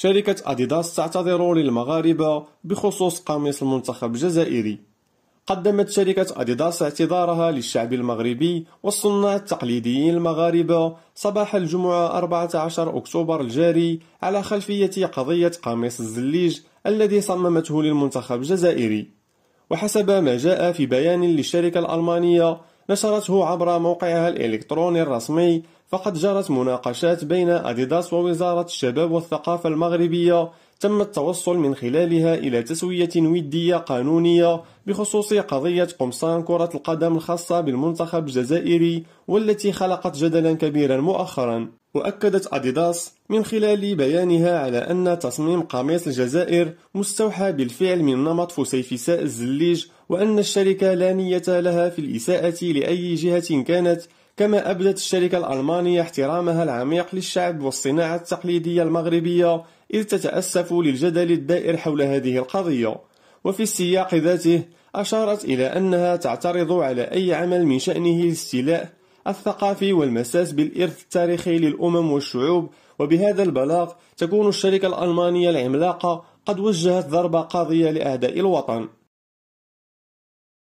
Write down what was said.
شركة أديداس تعتذر للمغاربة بخصوص قميص المنتخب الجزائري قدمت شركة أديداس اعتذارها للشعب المغربي والصناع التقليديين المغاربة صباح الجمعة 14 أكتوبر الجاري على خلفية قضية قميص الزليج الذي صممته للمنتخب الجزائري وحسب ما جاء في بيان للشركة الألمانية نشرته عبر موقعها الإلكتروني الرسمي فقد جرت مناقشات بين أديداس ووزارة الشباب والثقافة المغربية تم التوصل من خلالها إلى تسوية ودية قانونية بخصوص قضية قمصان كرة القدم الخاصة بالمنتخب الجزائري والتي خلقت جدلا كبيرا مؤخرا وأكدت أديداس من خلال بيانها على أن تصميم قميص الجزائر مستوحى بالفعل من نمط فسيفساء الزليج وأن الشركة لا نية لها في الإساءة لأي جهة كانت كما أبدت الشركة الألمانية احترامها العميق للشعب والصناعة التقليدية المغربية إذ تتأسف للجدل الدائر حول هذه القضية وفي السياق ذاته أشارت إلى أنها تعترض على أي عمل من شأنه الاستيلاء الثقافي والمساس بالإرث التاريخي للأمم والشعوب وبهذا البلاغ تكون الشركة الألمانية العملاقة قد وجهت ضربة قاضية لأعداء الوطن